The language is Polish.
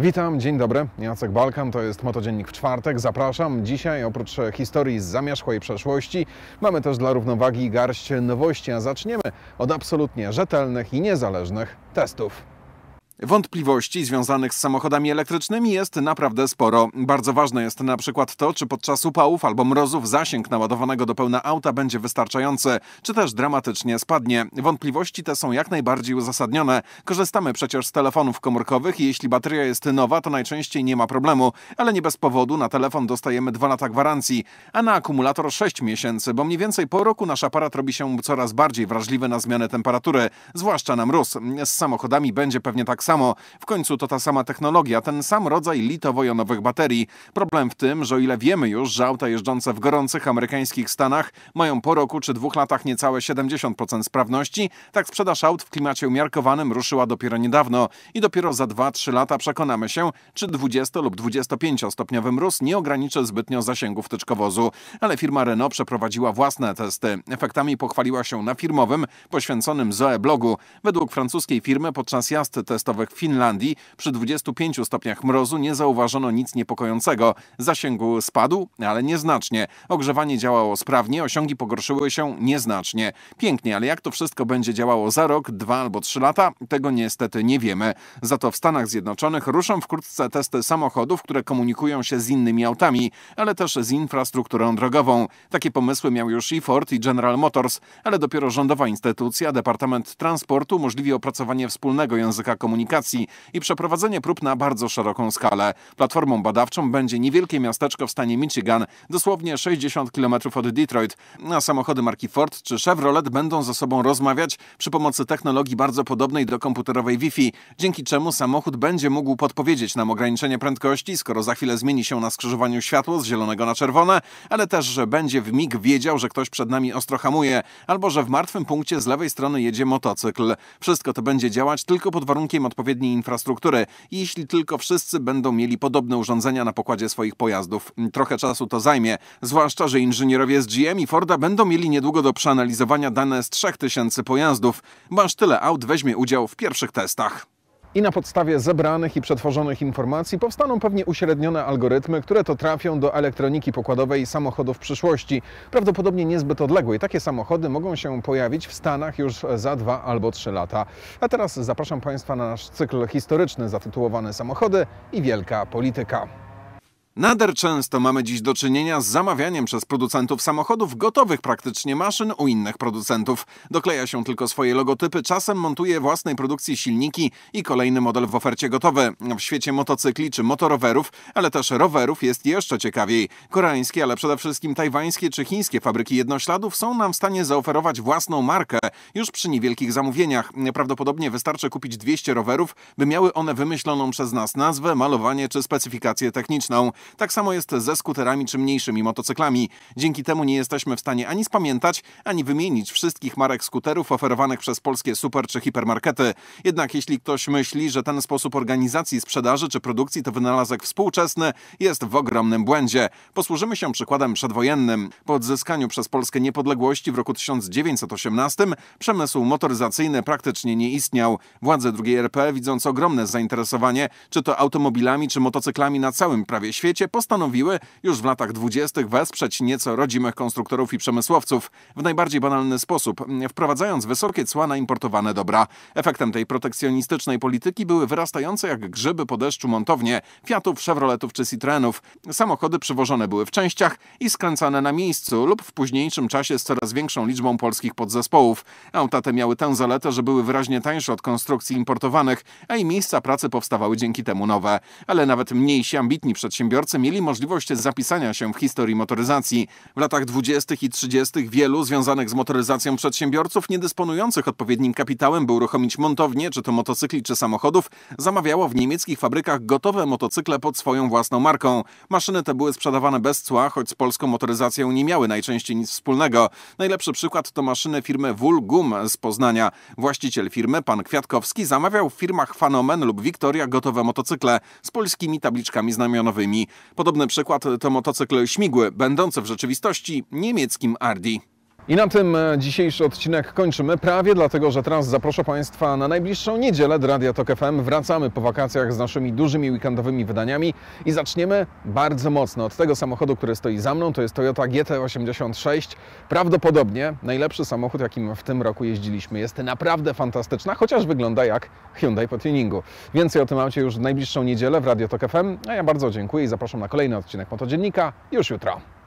Witam, dzień dobry. Jacek Balkan, to jest Motodziennik w czwartek. Zapraszam. Dzisiaj oprócz historii z zamierzchłej przeszłości mamy też dla równowagi garść nowości, a zaczniemy od absolutnie rzetelnych i niezależnych testów. Wątpliwości związanych z samochodami elektrycznymi jest naprawdę sporo. Bardzo ważne jest na przykład to, czy podczas upałów albo mrozów zasięg naładowanego do pełna auta będzie wystarczający, czy też dramatycznie spadnie. Wątpliwości te są jak najbardziej uzasadnione. Korzystamy przecież z telefonów komórkowych i jeśli bateria jest nowa, to najczęściej nie ma problemu, ale nie bez powodu na telefon dostajemy 2 lata gwarancji, a na akumulator 6 miesięcy, bo mniej więcej po roku nasz aparat robi się coraz bardziej wrażliwy na zmianę temperatury, zwłaszcza na mróz. Z samochodami będzie pewnie tak samo samo. W końcu to ta sama technologia, ten sam rodzaj litowo-jonowych baterii. Problem w tym, że o ile wiemy już, że auta jeżdżące w gorących amerykańskich stanach mają po roku czy dwóch latach niecałe 70% sprawności, tak sprzedaż aut w klimacie umiarkowanym ruszyła dopiero niedawno i dopiero za 2-3 lata przekonamy się, czy 20 lub 25-stopniowy mróz nie ograniczy zbytnio zasięgu wtyczkowozu. Ale firma Renault przeprowadziła własne testy. Efektami pochwaliła się na firmowym, poświęconym Zoe blogu. Według francuskiej firmy podczas jazdy testowej w Finlandii przy 25 stopniach mrozu nie zauważono nic niepokojącego. Zasięg spadł, ale nieznacznie. Ogrzewanie działało sprawnie, osiągi pogorszyły się nieznacznie. Pięknie, ale jak to wszystko będzie działało za rok, dwa albo trzy lata, tego niestety nie wiemy. Za to w Stanach Zjednoczonych ruszą wkrótce testy samochodów, które komunikują się z innymi autami, ale też z infrastrukturą drogową. Takie pomysły miał już i Ford, i General Motors, ale dopiero rządowa instytucja, Departament Transportu umożliwi opracowanie wspólnego języka komunikacji komunikacji i przeprowadzenie prób na bardzo szeroką skalę. Platformą badawczą będzie niewielkie miasteczko w stanie Michigan, dosłownie 60 km od Detroit. A samochody marki Ford czy Chevrolet będą ze sobą rozmawiać przy pomocy technologii bardzo podobnej do komputerowej Wi-Fi, dzięki czemu samochód będzie mógł podpowiedzieć nam ograniczenie prędkości, skoro za chwilę zmieni się na skrzyżowaniu światło z zielonego na czerwone, ale też, że będzie w mig wiedział, że ktoś przed nami ostro hamuje, albo że w martwym punkcie z lewej strony jedzie motocykl. Wszystko to będzie działać tylko pod warunkiem odpowiedzi odpowiedniej infrastruktury, jeśli tylko wszyscy będą mieli podobne urządzenia na pokładzie swoich pojazdów. Trochę czasu to zajmie, zwłaszcza, że inżynierowie z GM i Forda będą mieli niedługo do przeanalizowania dane z 3000 pojazdów, bo aż tyle aut weźmie udział w pierwszych testach. I na podstawie zebranych i przetworzonych informacji powstaną pewnie uśrednione algorytmy, które to trafią do elektroniki pokładowej samochodów przyszłości, prawdopodobnie niezbyt odległej. Takie samochody mogą się pojawić w Stanach już za dwa albo trzy lata. A teraz zapraszam Państwa na nasz cykl historyczny zatytułowany Samochody i Wielka Polityka. Nader często mamy dziś do czynienia z zamawianiem przez producentów samochodów gotowych praktycznie maszyn u innych producentów. Dokleja się tylko swoje logotypy, czasem montuje własnej produkcji silniki i kolejny model w ofercie gotowy. W świecie motocykli czy motorowerów, ale też rowerów jest jeszcze ciekawiej. Koreańskie, ale przede wszystkim tajwańskie czy chińskie fabryki jednośladów są nam w stanie zaoferować własną markę już przy niewielkich zamówieniach. Prawdopodobnie wystarczy kupić 200 rowerów, by miały one wymyśloną przez nas nazwę, malowanie czy specyfikację techniczną. Tak samo jest ze skuterami czy mniejszymi motocyklami. Dzięki temu nie jesteśmy w stanie ani spamiętać, ani wymienić wszystkich marek skuterów oferowanych przez polskie super czy hipermarkety. Jednak jeśli ktoś myśli, że ten sposób organizacji sprzedaży czy produkcji to wynalazek współczesny, jest w ogromnym błędzie. Posłużymy się przykładem przedwojennym. Po odzyskaniu przez Polskę niepodległości w roku 1918 przemysł motoryzacyjny praktycznie nie istniał. Władze II RP, widząc ogromne zainteresowanie czy to automobilami, czy motocyklami na całym prawie świecie, świecie postanowiły już w latach dwudziestych wesprzeć nieco rodzimych konstruktorów i przemysłowców w najbardziej banalny sposób, wprowadzając wysokie cła na importowane dobra. Efektem tej protekcjonistycznej polityki były wyrastające jak grzyby po deszczu montownie Fiatów, Chevroletów czy Citroenów. Samochody przywożone były w częściach i skręcane na miejscu lub w późniejszym czasie z coraz większą liczbą polskich podzespołów. Auta te miały tę zaletę, że były wyraźnie tańsze od konstrukcji importowanych, a i miejsca pracy powstawały dzięki temu nowe. Ale nawet mniejsi ambitni przedsiębiorcy przedsiębiorcy mieli możliwość zapisania się w historii motoryzacji. W latach 20. i 30. wielu związanych z motoryzacją przedsiębiorców niedysponujących odpowiednim kapitałem, by uruchomić montownie, czy to motocykli, czy samochodów, zamawiało w niemieckich fabrykach gotowe motocykle pod swoją własną marką. Maszyny te były sprzedawane bez cła, choć z polską motoryzacją nie miały najczęściej nic wspólnego. Najlepszy przykład to maszyny firmy Wulgum z Poznania. Właściciel firmy, pan Kwiatkowski, zamawiał w firmach Fanomen lub Victoria gotowe motocykle z polskimi tabliczkami znamionowymi. Podobny przykład to motocykl śmigły, będący w rzeczywistości niemieckim Ardi. I na tym e, dzisiejszy odcinek kończymy prawie, dlatego że teraz zaproszę Państwa na najbliższą niedzielę do Radia Tok FM. Wracamy po wakacjach z naszymi dużymi weekendowymi wydaniami i zaczniemy bardzo mocno od tego samochodu, który stoi za mną. To jest Toyota GT86. Prawdopodobnie najlepszy samochód, jakim w tym roku jeździliśmy. Jest naprawdę fantastyczna, chociaż wygląda jak Hyundai po tuningu. Więcej o tym macie już w najbliższą niedzielę w Radio Tok FM. A ja bardzo dziękuję i zapraszam na kolejny odcinek Motodziennika już jutro.